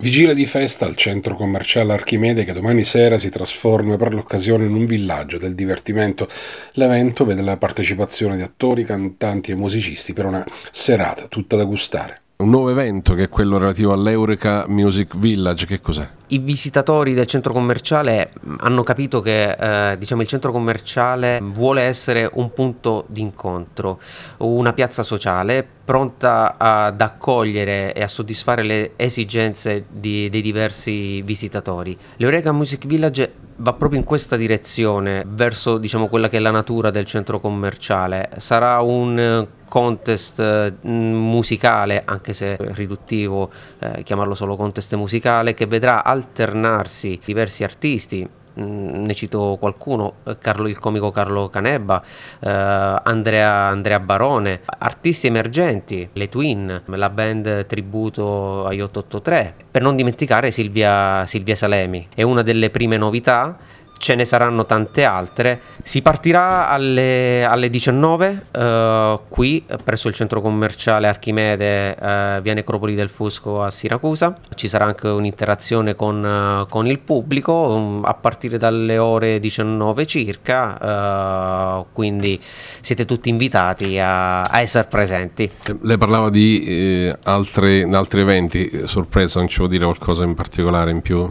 Vigile di festa al centro commerciale Archimede che domani sera si trasforma per l'occasione in un villaggio del divertimento. L'evento vede la partecipazione di attori, cantanti e musicisti per una serata tutta da gustare un nuovo evento che è quello relativo all'Eureka Music Village, che cos'è? I visitatori del centro commerciale mm, hanno capito che eh, diciamo, il centro commerciale vuole essere un punto d'incontro, una piazza sociale pronta ad accogliere e a soddisfare le esigenze di, dei diversi visitatori. L'Eureka Music Village va proprio in questa direzione, verso diciamo, quella che è la natura del centro commerciale. Sarà un eh, contest eh, musicale, anche se è riduttivo eh, chiamarlo solo contest musicale, che vedrà alternarsi diversi artisti, ne cito qualcuno, eh, Carlo, il comico Carlo Canebba, eh, Andrea, Andrea, Barone, artisti emergenti, le Twin, la band tributo agli 883, per non dimenticare Silvia, Silvia Salemi, è una delle prime novità ce ne saranno tante altre. Si partirà alle, alle 19 eh, qui presso il centro commerciale Archimede eh, via Necropoli del Fusco a Siracusa. Ci sarà anche un'interazione con, eh, con il pubblico um, a partire dalle ore 19 circa, eh, quindi siete tutti invitati a, a, essere presenti. Eh, lei parlava di eh, altri, altri eventi, sorpresa, non ci vuol dire qualcosa in particolare in più?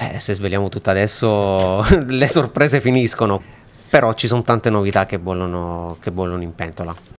Eh, se svegliamo tutto adesso le sorprese finiscono, però ci sono tante novità che bollono, che bollono in pentola.